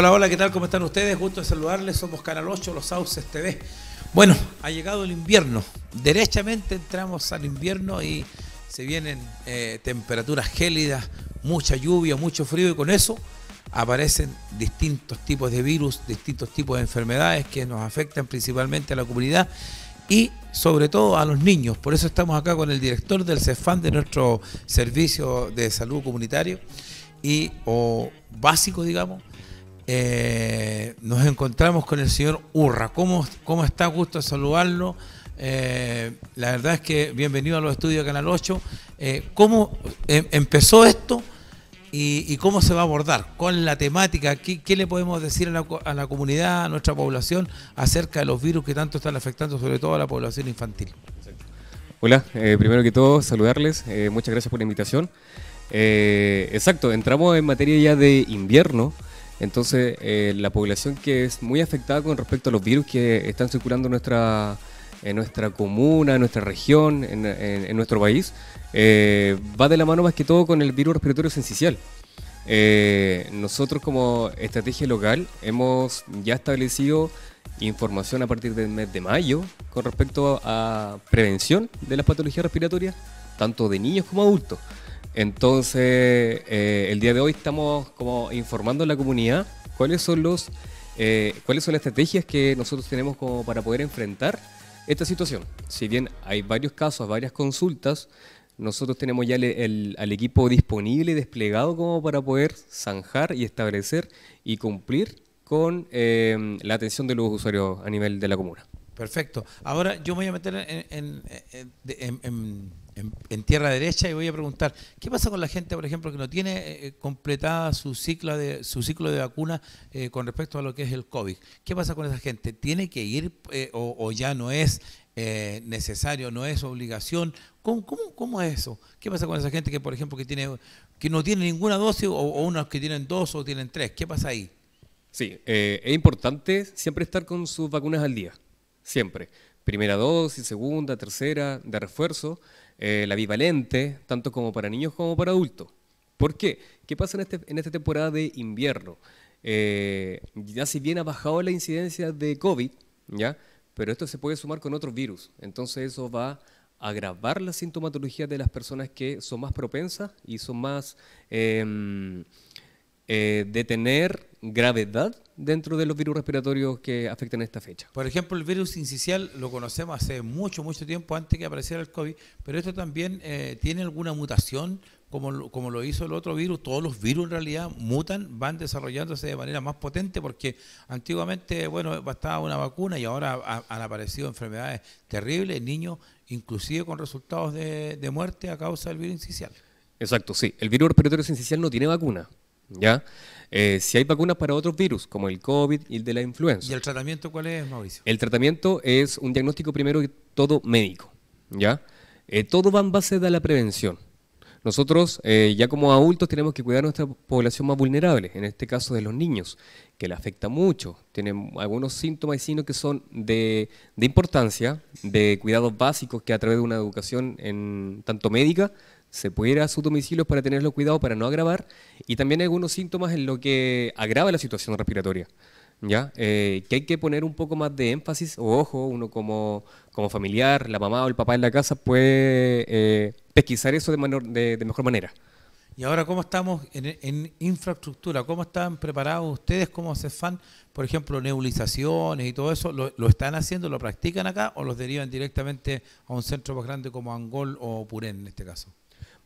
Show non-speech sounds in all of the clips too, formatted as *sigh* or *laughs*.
Hola, hola, ¿qué tal? ¿Cómo están ustedes? Gusto de saludarles. Somos Canal 8, Los Sauces TV. Bueno, ha llegado el invierno. Derechamente entramos al invierno y se vienen eh, temperaturas gélidas, mucha lluvia, mucho frío y con eso aparecen distintos tipos de virus, distintos tipos de enfermedades que nos afectan principalmente a la comunidad y sobre todo a los niños. Por eso estamos acá con el director del CEFAN de nuestro servicio de salud comunitario y o básico, digamos, eh, nos encontramos con el señor Urra. ¿Cómo, cómo está? Gusto saludarlo. Eh, la verdad es que bienvenido a los estudios de Canal 8. Eh, ¿Cómo empezó esto y, cómo se va a abordar? ¿Con la temática? ¿Qué, qué le podemos decir a la, a la, comunidad, a nuestra población, acerca de los virus que tanto están afectando, sobre todo a la población infantil? Hola, primero que todo, saludarles. muchas gracias por la invitación. exacto, entramos en materia ya de invierno. Entonces, eh, la población que es muy afectada con respecto a los virus que están circulando en nuestra, comuna, en nuestra región, en, nuestro país, eh, va de la mano más que todo con el virus respiratorio sensicial. Eh, nosotros como estrategia local hemos ya establecido información a partir del mes de mayo con respecto a prevención de las patologías respiratorias, tanto de niños como adultos. Entonces, eh, el día de hoy estamos como informando a la comunidad cuáles son los eh, cuáles son las estrategias que nosotros tenemos como para poder enfrentar esta situación. Si bien hay varios casos, varias consultas, nosotros tenemos ya el, al equipo disponible, desplegado como para poder zanjar y establecer y cumplir con eh, la atención de los usuarios a nivel de la comuna. Perfecto. Ahora yo me voy a meter en, en, tierra derecha y voy a preguntar, ¿qué pasa con la gente, por ejemplo, que no tiene eh, eh, completada su ciclo de, su ciclo de vacuna eh, con respecto a lo que es el COVID? ¿Qué pasa con esa gente? ¿Tiene que ir o, ya no es necesario, no es obligación? ¿Cómo, es eso? ¿Qué pasa con esa gente que, por ejemplo, que, tiene, que no tiene ninguna dosis o, o unos que tienen dos o tienen tres? ¿Qué pasa ahí? Sí, es importante siempre estar con sus vacunas al día siempre. Primera dosis, segunda, tercera, de refuerzo, eh, la bivalente, tanto como para niños como para adultos. ¿Por qué? ¿Qué pasa en, este, en esta temporada de invierno? Eh, ya si bien ha bajado la incidencia de COVID, ¿ya? pero esto se puede sumar con otros virus. Entonces eso va a agravar la sintomatología de las personas que son más propensas y son más... Em, eh, de tener gravedad dentro de los virus respiratorios que afectan esta fecha. Por ejemplo, el virus incisial lo conocemos hace mucho, mucho tiempo antes que apareciera el COVID, pero esto también eh, tiene alguna mutación, como, como lo hizo el otro virus. Todos los virus en realidad mutan, van desarrollándose de manera más potente porque antiguamente, bueno, bastaba una vacuna y ahora han aparecido enfermedades terribles, niños inclusive con resultados de, muerte a causa del virus incisial. Exacto, sí. El virus respiratorio sincicial no tiene vacuna. ¿ya? Eh, si hay vacunas para otros virus, como el COVID y el de la influenza. ¿Y el tratamiento cuál es, Mauricio? El tratamiento es un diagnóstico primero que todo médico, ¿ya? Eh, todo va en base a la prevención. Nosotros, eh, ya como adultos, tenemos que cuidar a nuestra población más vulnerable, en este caso de los niños, que le afecta mucho. Tienen algunos síntomas y signos que son de, de importancia, de cuidados básicos que a través de una educación en, tanto médica se puede ir a sus domicilios para tenerlo cuidado, para no agravar, y también hay algunos síntomas en lo que agrava la situación respiratoria. ¿Ya? Eh, que hay que poner un poco más de énfasis, o ojo, uno como, como familiar, la mamá o el papá en la casa puede eh, pesquisar eso de, mejor manera. Y ahora, ¿cómo estamos en, infraestructura? ¿Cómo están preparados ustedes? ¿Cómo se fan, por ejemplo, nebulizaciones y todo eso? ¿Lo, ¿Lo, están haciendo, lo practican acá o los derivan directamente a un centro más grande como Angol o Purén en este caso?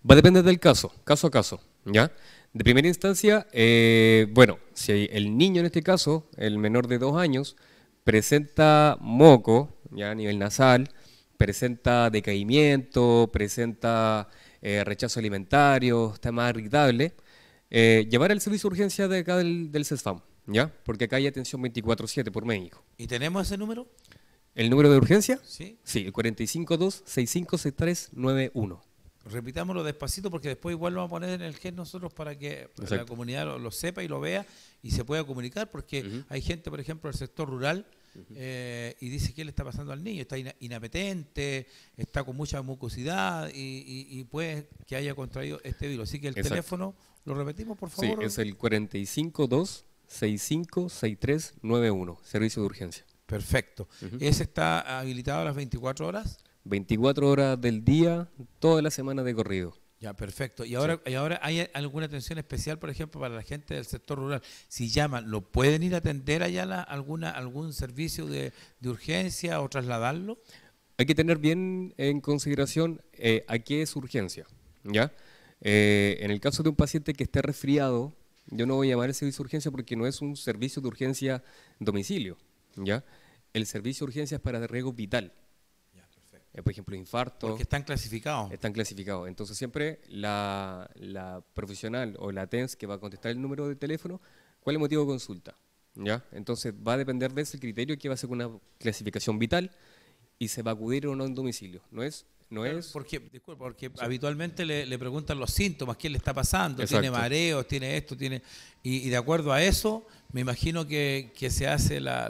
Va a depender del caso, caso a caso, ¿ya? De primera instancia, eh, bueno, si el niño en este caso, el menor de dos años, presenta moco, ya a nivel nasal, presenta decaimiento, presenta eh, rechazo alimentario, está más irritable, eh, llevar al servicio de urgencia de acá del, del CESFAM, ¿ya? Porque acá hay atención 24-7 por médico. ¿Y tenemos ese número? ¿El número de urgencia? Sí. Sí, el 452 656391 repitámoslo despacito porque después igual lo vamos a poner en el GEN nosotros para que la comunidad lo, sepa y lo vea y se pueda comunicar porque hay gente, por ejemplo, del sector rural eh, y dice que le está pasando al niño, está inapetente, está con mucha mucosidad y, puede que haya contraído este virus. Así que el teléfono, lo repetimos por favor. Sí, es el 452 656391, servicio de urgencia. Perfecto. ¿Ese está habilitado a las 24 horas? 24 horas del día, toda la semana de corrido. Ya, perfecto. ¿Y ahora, ¿Y ahora hay alguna atención especial, por ejemplo, para la gente del sector rural? Si llaman, ¿lo pueden ir a atender allá alguna, algún servicio de, urgencia o trasladarlo? Hay que tener bien en consideración eh, a qué es urgencia. ¿ya? Eh, en el caso de un paciente que esté resfriado, yo no voy a llamar el servicio de urgencia porque no es un servicio de urgencia domicilio. ¿ya? El servicio de urgencia es para riesgo vital. Eh, por ejemplo, infarto. Porque están clasificados. Están clasificados. Entonces siempre la, profesional o la TENS que va a contestar el número de teléfono, ¿cuál es el motivo de consulta? ¿Ya? Entonces va a depender de ese criterio que va a ser una clasificación vital y se va a acudir o no en domicilio. No es no es. Porque, disculpa, porque habitualmente le, preguntan los síntomas, qué le está pasando, tiene mareos, tiene esto, tiene. Y, de acuerdo a eso, me imagino que, se hace la,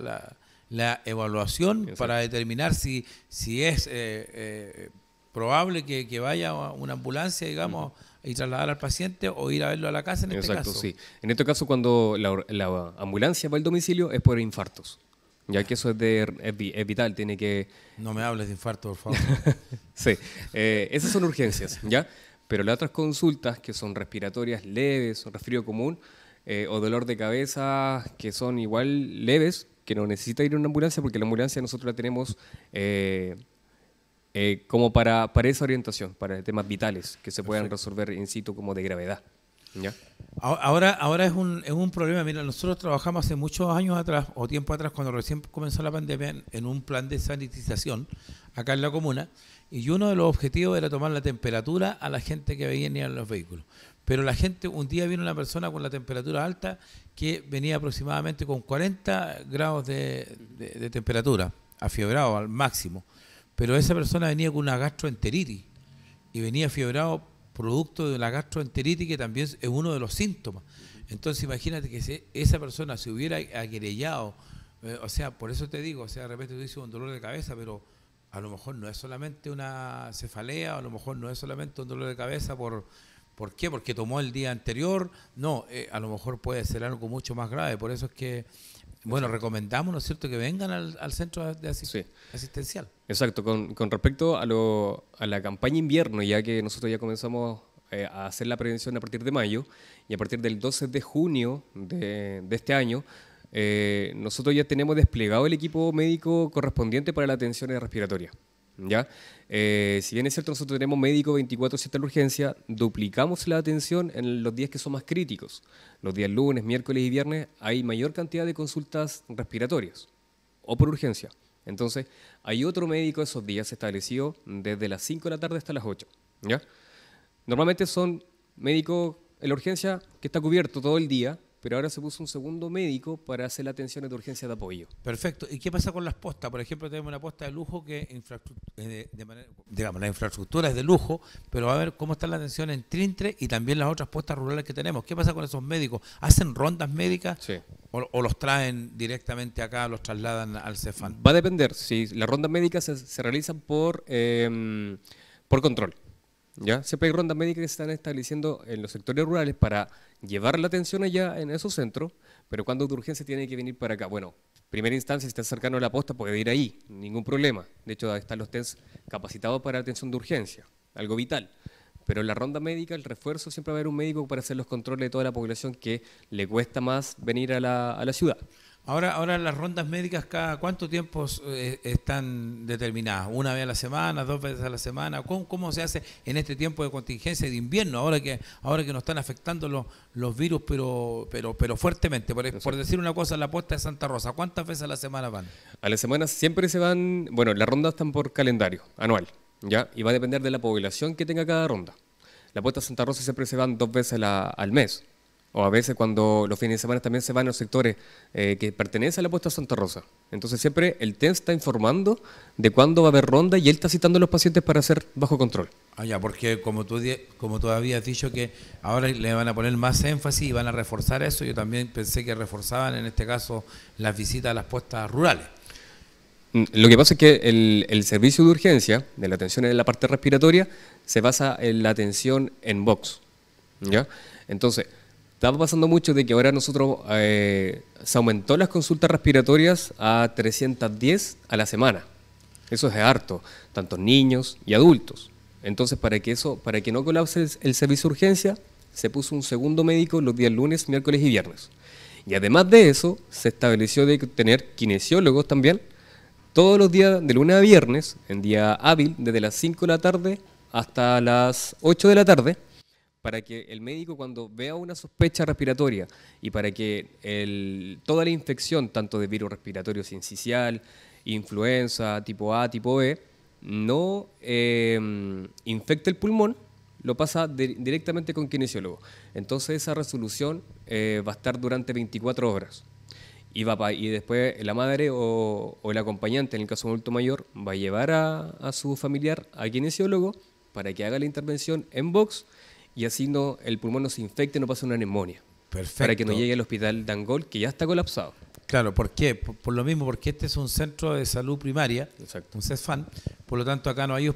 la evaluación para determinar si, si es eh, eh, probable que, que, vaya una ambulancia, digamos, y trasladar al paciente o ir a verlo a la casa en este caso. sí. En este caso, cuando la, ambulancia va al domicilio es por infartos, ya que eso es, de, es, vital, tiene que... No me hables de infarto, por favor. *laughs* sí, eh, esas son urgencias, ¿ya? Pero las otras consultas, que son respiratorias leves, resfrío común, o dolor de cabeza, que son igual leves, que no necesita ir a una ambulancia porque la ambulancia nosotros la tenemos eh, eh, como para, para esa orientación, para temas vitales que se puedan resolver in situ como de gravedad. ¿Ya? Ahora, ahora es, un, es un problema. Mira, nosotros trabajamos hace muchos años atrás o tiempo atrás, cuando recién comenzó la pandemia, en, un plan de sanitización acá en la comuna. Y uno de los objetivos era tomar la temperatura a la gente que venía en los vehículos. Pero la gente, un día vino una persona con la temperatura alta que venía aproximadamente con 40 grados de, de, temperatura, afiebrado al máximo. Pero esa persona venía con una gastroenteritis y venía fiebrado producto de una gastroenteritis, que también es uno de los síntomas. Entonces imagínate que si esa persona se hubiera agrellado, eh, o sea, por eso te digo, o sea, de repente tú dices un dolor de cabeza, pero a lo mejor no es solamente una cefalea, a lo mejor no es solamente un dolor de cabeza por ¿Por qué? Porque tomó el día anterior. No, eh, a lo mejor puede ser algo mucho más grave. Por eso es que, bueno, recomendamos, ¿no es cierto?, que vengan al, centro de asistencia asistencial. Exacto. Con, respecto a, la campaña invierno, ya que nosotros ya comenzamos eh, a hacer la prevención a partir de mayo y a partir del 12 de junio de, este año, eh, nosotros ya tenemos desplegado el equipo médico correspondiente para la atención respiratoria. ¿ya? Eh, si bien es cierto, nosotros tenemos médico 24-7 en la urgencia, duplicamos la atención en los días que son más críticos. Los días lunes, miércoles y viernes hay mayor cantidad de consultas respiratorias o por urgencia. Entonces, hay otro médico esos días establecido desde las 5 de la tarde hasta las 8. Normalmente son médicos en la urgencia que está cubierto todo el día, pero ahora se puso un segundo médico para hacer la atención de urgencia de apoyo. Perfecto. ¿Y qué pasa con las postas? Por ejemplo, tenemos una posta de lujo que eh, digamos, la infraestructura es de lujo, pero a ver cómo está la atención en Trintre y también las otras postas rurales que tenemos. ¿Qué pasa con esos médicos? ¿Hacen rondas médicas o, los traen directamente acá, los trasladan al Cefan? Va a depender. Si las rondas médicas se, realizan por, em, por control. ¿ya? Siempre hay rondas médicas que se están estableciendo en los sectores rurales para llevar la atención allá en esos centros, pero cuando de urgencia tiene que venir para acá. Bueno, primera instancia, si está cercano a la posta, puede ir ahí, ningún problema. De hecho, están los TENS capacitados para atención de urgencia, algo vital. Pero la ronda médica, el refuerzo, siempre va a haber un médico para hacer los controles de toda la población que le cuesta más venir a la ciudad. Ahora, ahora las rondas médicas, ¿cada cuánto tiempo eh, están determinadas? ¿Una vez a la semana, dos veces a la semana? ¿Cómo, se hace en este tiempo de contingencia de invierno, ahora que ahora que nos están afectando los, los virus, pero pero pero fuertemente? Por, decir una cosa, la puesta de Santa Rosa, ¿cuántas veces a la semana van? A la semana siempre se van, bueno, las rondas están por calendario anual, ¿ya? Y va a depender de la población que tenga cada ronda. La puesta de Santa Rosa siempre se van dos veces al mes. O a veces cuando los fines de semana también se van a los sectores eh, que pertenecen a la puesta Santa Rosa. Entonces siempre el TEN está informando de cuándo va a haber ronda y él está citando a los pacientes para hacer bajo control. Ah, ya, porque como tú, como tú habías dicho que ahora le van a poner más énfasis y van a reforzar eso, yo también pensé que reforzaban en este caso las visitas a las puestas rurales. Mm, lo que pasa es que el, servicio de urgencia, de la atención en la parte respiratoria, se basa en la atención en box. ¿ya? Entonces, estaba pasando mucho de que ahora nosotros eh, se aumentó las consultas respiratorias a 310 a la semana. Eso es harto, tanto niños y adultos. Entonces, para que eso, para que no colapse el, servicio de urgencia, se puso un segundo médico los días lunes, miércoles y viernes. Y además de eso, se estableció de tener kinesiólogos también todos los días de lunes a viernes, en día hábil, desde las 5 de la tarde hasta las 8 de la tarde, para que el médico cuando vea una sospecha respiratoria y para que toda la infección, tanto de virus respiratorio sincicial, influenza, tipo A, tipo B, no em, infecte el pulmón, lo pasa directamente con kinesiólogo. Entonces esa resolución eh, va a estar durante 24 horas. Y, va, y después la madre o, el acompañante, en el caso de un adulto mayor, va a llevar a, su familiar a kinesiólogo para que haga la intervención en box y así no, el pulmón no se infecte, no pase una neumonía. Perfecto. Para que no llegue al hospital Dangol, que ya está colapsado. Claro, ¿por qué? Por, lo mismo, porque este es un centro de salud primaria, un CESFAN, por lo tanto acá no hay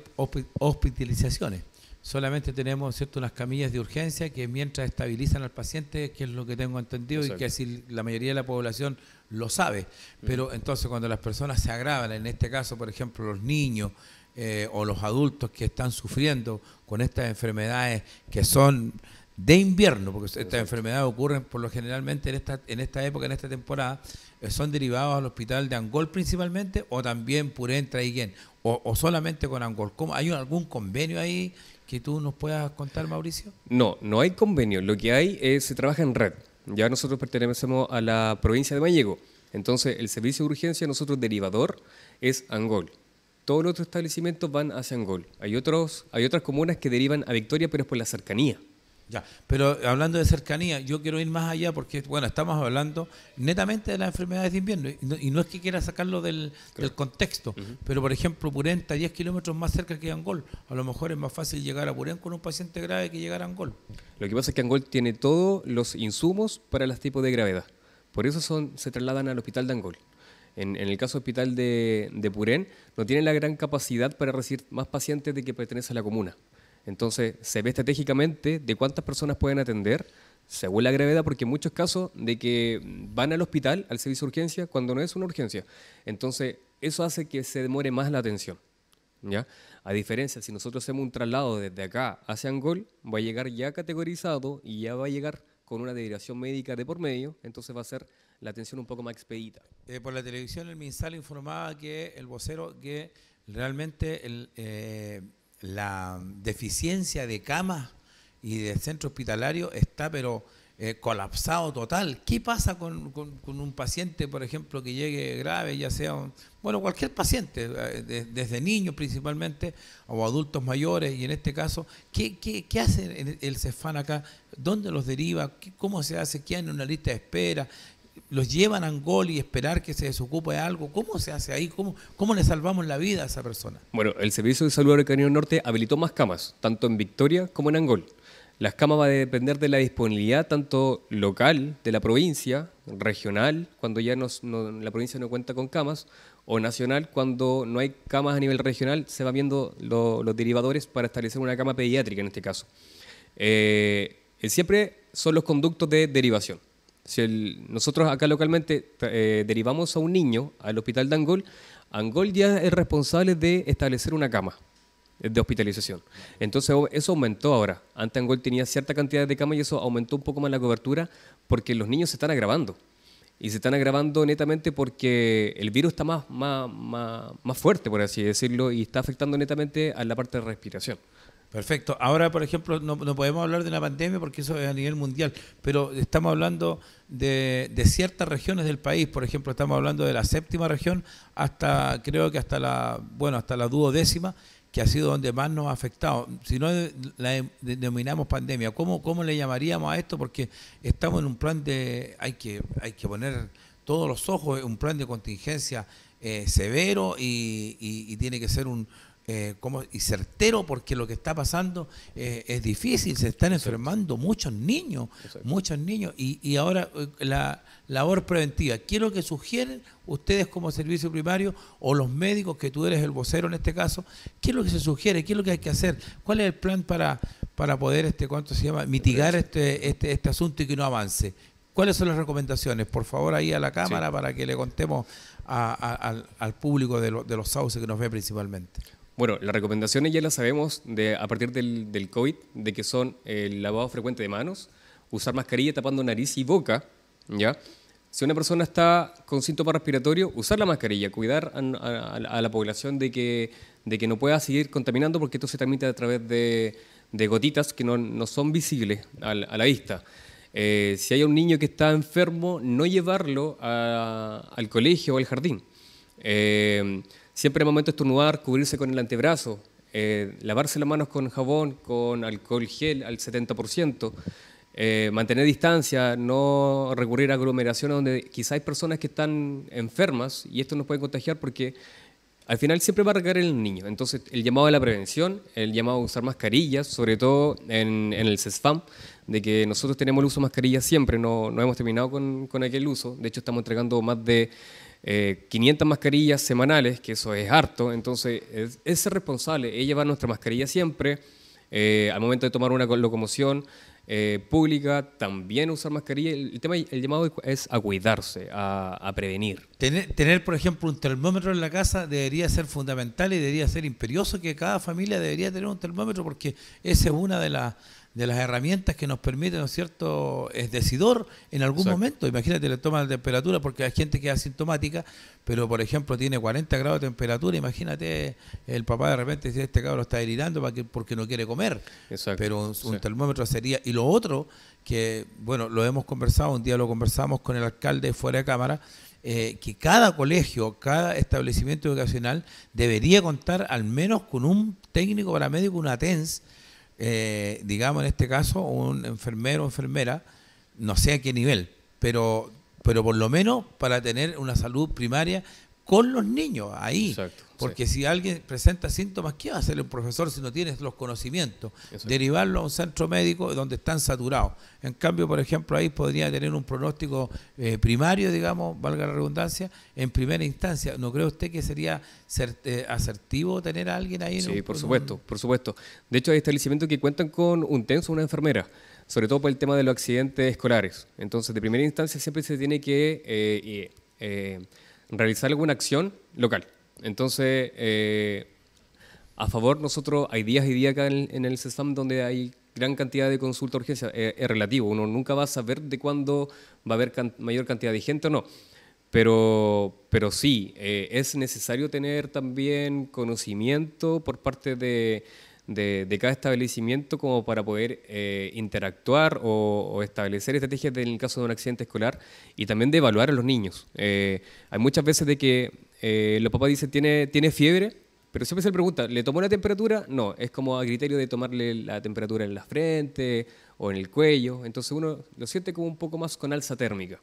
hospitalizaciones. Solamente tenemos ¿cierto? unas camillas de urgencia que mientras estabilizan al paciente, que es lo que tengo entendido y que así la mayoría de la población lo sabe. Pero entonces cuando las personas se agravan, en este caso por ejemplo los niños, eh, o los adultos que están sufriendo con estas enfermedades que son de invierno, porque estas enfermedades ocurren por lo generalmente en esta, en esta época, en esta temporada, eh, son derivados al hospital de Angol principalmente, o también y y o, o solamente con Angol. ¿Cómo? ¿Hay algún convenio ahí que tú nos puedas contar, Mauricio? No, no hay convenio. Lo que hay es, se trabaja en red. Ya nosotros pertenecemos a la provincia de Mallego. Entonces, el servicio de urgencia, nosotros derivador, es Angol todos los otros establecimientos van hacia Angol. Hay, otros, hay otras comunas que derivan a Victoria, pero es por la cercanía. Ya, pero hablando de cercanía, yo quiero ir más allá porque, bueno, estamos hablando netamente de las enfermedades de invierno y no, es que quiera sacarlo del, contexto, pero por ejemplo, Purén está 10 kilómetros más cerca que Angol. A lo mejor es más fácil llegar a Purén con un paciente grave que llegar a Angol. Lo que pasa es que Angol tiene todos los insumos para los tipos de gravedad. Por eso son, se trasladan al hospital de Angol. En, el caso hospital de, Purén, no tiene la gran capacidad para recibir más pacientes de que pertenece a la comuna. Entonces, se ve estratégicamente de cuántas personas pueden atender, según la gravedad, porque en muchos casos de que van al hospital, al servicio de urgencia, cuando no es una urgencia. Entonces, eso hace que se demore más la atención. ¿Ya? A diferencia, si nosotros hacemos un traslado desde acá hacia Angol, va a llegar ya categorizado y ya va a llegar con una derivación médica de por medio, entonces va a ser la atención un poco más expedita. Eh, por la televisión el MinSal informaba que el vocero que realmente eh, la deficiencia de camas y de centro hospitalario está pero eh, colapsado total. ¿Qué pasa con, un paciente, por ejemplo, que llegue grave, ya sea, un, bueno, cualquier paciente, desde niños principalmente, o adultos mayores, y en este caso, ¿qué, hace el, el acá? ¿Dónde los deriva? ¿Cómo se hace? ¿Qué hay en una lista de espera? los llevan a Angol y esperar que se desocupe de algo. ¿Cómo se hace ahí? ¿Cómo, le salvamos la vida a esa persona? Bueno, el Servicio de Salud del Norte habilitó más camas, tanto en Victoria como en Angol. Las camas van a depender de la disponibilidad tanto local de la provincia, regional, cuando ya no, la provincia no cuenta con camas, o nacional, cuando no hay camas a nivel regional, se van viendo los derivadores para establecer una cama pediátrica en este caso. Eh, siempre son los conductos de derivación. Si nosotros acá localmente eh, derivamos a un niño al hospital de Angol, Angol ya es responsable de establecer una cama de hospitalización. Entonces eso aumentó ahora. Antes Angol tenía cierta cantidad de camas y eso aumentó un poco más la cobertura porque los niños se están agravando. Y se están agravando netamente porque el virus está más, más, más, más fuerte, por así decirlo, y está afectando netamente a la parte de respiración. Perfecto. Ahora, por ejemplo, no, podemos hablar de una pandemia porque eso es a nivel mundial, pero estamos hablando de, ciertas regiones del país. Por ejemplo, estamos hablando de la séptima región hasta, creo que hasta la, bueno, hasta la duodécima, que ha sido donde más nos ha afectado. Si no la denominamos pandemia, ¿cómo, le llamaríamos a esto? Porque estamos en un plan de, hay que, hay que poner todos los ojos, en un plan de contingencia eh, severo y tiene que ser un, eh, y certero porque lo que está pasando eh, es difícil, se están enfermando muchos niños, muchos niños. Y, y ahora eh, la labor preventiva, ¿qué es lo que sugieren ustedes como servicio primario o los médicos, que tú eres el vocero en este caso, ¿qué es lo que se sugiere? ¿Qué es lo que hay que hacer? ¿Cuál es el plan para, para poder, este cuánto se llama, mitigar este, este, este asunto y que no avance? ¿Cuáles son las recomendaciones? Por favor, ahí a la cámara para que le contemos al, público de, de los sauces que nos ve principalmente. Bueno, las recomendaciones ya las sabemos a partir del, COVID, de que son el lavado frecuente de manos, usar mascarilla tapando nariz y boca, ¿ya? Si una persona está con síntomas respiratorios, usar la mascarilla, cuidar a, la población de que, de que no pueda seguir contaminando porque esto se transmite a través de, gotitas que no, no, son visibles a la, vista. Eh, si hay un niño que está enfermo, no llevarlo al colegio o al jardín. Eh, Siempre el momento de estornudar, cubrirse con el antebrazo, eh, lavarse las manos con jabón, con alcohol gel al 70%, eh, mantener distancia, no recurrir a aglomeraciones donde quizás hay personas que están enfermas y esto nos puede contagiar porque al final siempre va a recaer el niño. Entonces, el llamado a la prevención, el llamado a usar mascarillas, sobre todo en, el CESFAM, de que nosotros tenemos el uso de mascarillas siempre, no, no hemos terminado con, con aquel uso. De hecho, estamos entregando más de 500 eh, mascarillas semanales, que eso es harto, entonces es, responsable, ella va nuestra mascarilla siempre, eh, al momento de tomar una locomoción eh, pública, también usar mascarilla. El, tema, el llamado es a cuidarse, a, prevenir. tener, por ejemplo, un termómetro en la casa debería ser fundamental y debería ser imperioso que cada familia debería tener un termómetro porque esa es una de las de las herramientas que nos permiten, ¿no es cierto?, es decidor en algún momento. Imagínate, le toman la temperatura porque hay gente que es asintomática, pero por ejemplo tiene 40 grados de temperatura, imagínate, el papá de repente dice, este cabrón está delirando porque no quiere comer. Pero un, termómetro sería... Y lo otro, que bueno, lo hemos conversado, un día lo conversamos con el alcalde fuera de cámara, eh, que cada colegio, cada establecimiento educacional debería contar al menos con un técnico paramédico, una TENS, eh, digamos en este caso, un enfermero o enfermera, no sé a qué nivel, pero, pero por lo menos para tener una salud primaria con los niños ahí. Porque si alguien presenta síntomas, ¿qué va a hacer el profesor si no tienes los conocimientos? Derivarlo a un centro médico donde están saturados. En cambio, por ejemplo, ahí podría tener un pronóstico eh, primario, digamos, valga la redundancia, en primera instancia. ¿No cree usted que sería eh, asertivo tener a alguien ahí? En sí, por supuesto, por supuesto. De hecho, hay establecimientos que cuentan con un tenso una enfermera sobre todo por el tema de los accidentes escolares. Entonces, de primera instancia siempre se tiene que eh, realizar alguna acción local. Entonces, eh, a favor, nosotros hay días y días acá en, el CESAM donde hay gran cantidad de consulta urgencia. Eh, es relativo, uno nunca va a saber de cuándo va a haber mayor cantidad de gente o no. Pero, pero sí, eh, es necesario tener también conocimiento por parte de, cada establecimiento como para poder interactuar o, o, establecer estrategias en el caso de un accidente escolar y también de evaluar a los niños. hay muchas veces de que eh, los papás dicen, ¿tiene, ¿tiene fiebre? Pero siempre se le pregunta, ¿le tomó la temperatura? No, es como a criterio de tomarle la temperatura en la frente o en el cuello. Entonces uno lo siente como un poco más con alza térmica.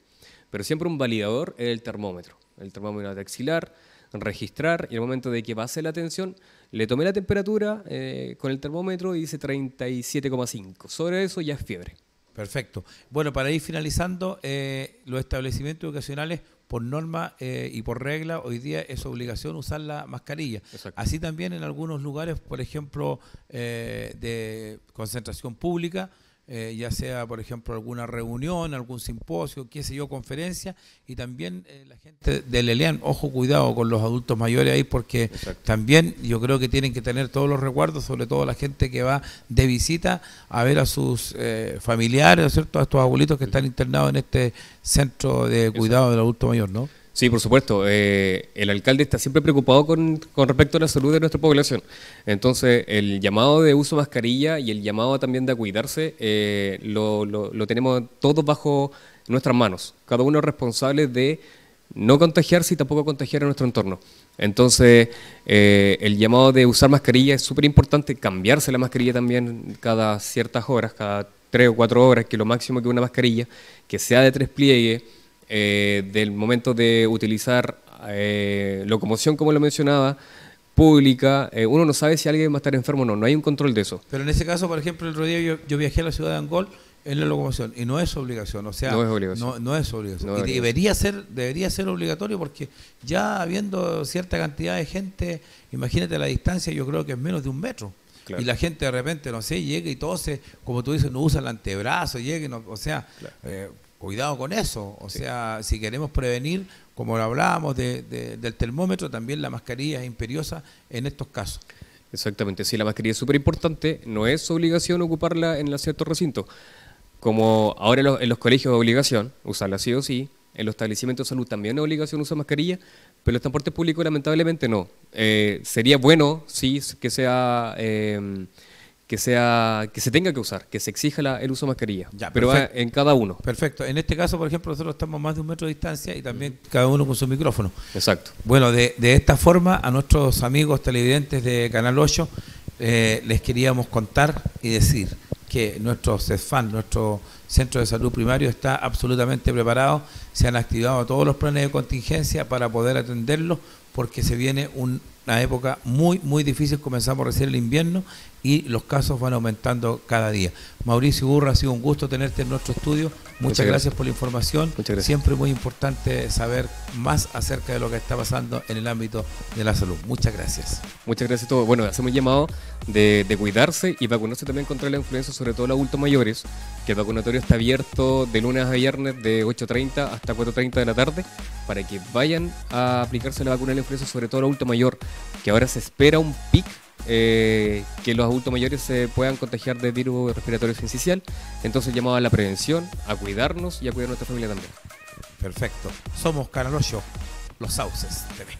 Pero siempre un validador es el termómetro. El termómetro de axilar, registrar y en el momento de que pase la tensión, le tomé la temperatura eh, con el termómetro y dice 37,5. Sobre eso ya es fiebre. Perfecto. Bueno, para ir finalizando, eh, los establecimientos educacionales por norma eh, y por regla, hoy día es obligación usar la mascarilla. Así también en algunos lugares, por ejemplo, eh, de concentración pública, eh, ya sea, por ejemplo, alguna reunión, algún simposio, qué sé yo, conferencia, y también eh, la gente de ELEAN, ojo, cuidado con los adultos mayores ahí, porque también yo creo que tienen que tener todos los recuerdos, sobre todo la gente que va de visita a ver a sus eh, familiares, ¿no cierto?, a estos abuelitos que están internados en este centro de cuidado del adulto mayor, ¿no? Sí, por supuesto. Eh, el alcalde está siempre preocupado con, respecto a la salud de nuestra población. Entonces, el llamado de uso mascarilla y el llamado también de cuidarse eh, lo, lo, tenemos todos bajo nuestras manos. Cada uno responsable de no contagiarse y tampoco contagiar a nuestro entorno. Entonces, eh, el llamado de usar mascarilla es súper importante, cambiarse la mascarilla también cada ciertas horas, cada tres o cuatro horas, que lo máximo que una mascarilla, que sea de tres pliegues eh, del momento de utilizar eh, locomoción, como lo mencionaba, pública, eh, uno no sabe si alguien va a estar enfermo o no, no hay un control de eso. Pero en ese caso, por ejemplo, el otro yo, viajé a la ciudad de Angol en la locomoción y no es obligación, o sea, no es obligación, no, es obligación. y debería ser, debería ser obligatorio porque ya habiendo cierta cantidad de gente, imagínate la distancia, yo creo que es menos de un metro. Y la gente de repente, no sé, llega y tose, como tú dices, no usa el antebrazo, llega, o sea, cuidado con eso. O sea, si queremos prevenir, como lo hablábamos del termómetro, también la mascarilla es imperiosa en estos casos. Exactamente, sí, la mascarilla es súper importante, no es obligación ocuparla en cierto recinto, Como ahora en los, colegios es obligación usarla sí o sí, en los establecimientos de salud también es obligación usar mascarilla, pero en los transportes públicos lamentablemente no. Eh, sería bueno, sí, que sea... Eh, que sea que se tenga que usar, que se exija el uso de mascarilla, pero en cada uno. Perfecto. En este caso, por ejemplo, nosotros estamos más de un metro de distancia y también cada uno con su micrófono. Exacto. Bueno, de, esta forma, a nuestros amigos televidentes de Canal 8 eh, les queríamos contar y decir que nuestro CESFAN, nuestro Centro de Salud Primario, está absolutamente preparado. Se han activado todos los planes de contingencia para poder atenderlos porque se viene una época muy, muy difícil. Comenzamos recién el invierno y los casos van aumentando cada día. Mauricio Burra, ha sido un gusto tenerte en nuestro estudio. Muchas, gracias. por la información. Muchas gracias. Siempre muy importante saber más acerca de lo que está pasando en el ámbito de la salud. Muchas gracias. Muchas gracias a todos. Bueno, hacemos un llamado de, cuidarse y vacunarse también contra la influenza, sobre todo los adultos mayores, que el vacunatorio está abierto de lunes a viernes de 8.30 hasta 4.30 de la tarde para que vayan a aplicarse la vacuna de la influenza, sobre todo el adulto mayor, que ahora se espera un pic eh, que los adultos mayores se puedan contagiar de virus respiratorio sincicial. Entonces llamado a la prevención, a cuidarnos y a cuidar a nuestra familia también. Perfecto. Somos Canal los sauces TV.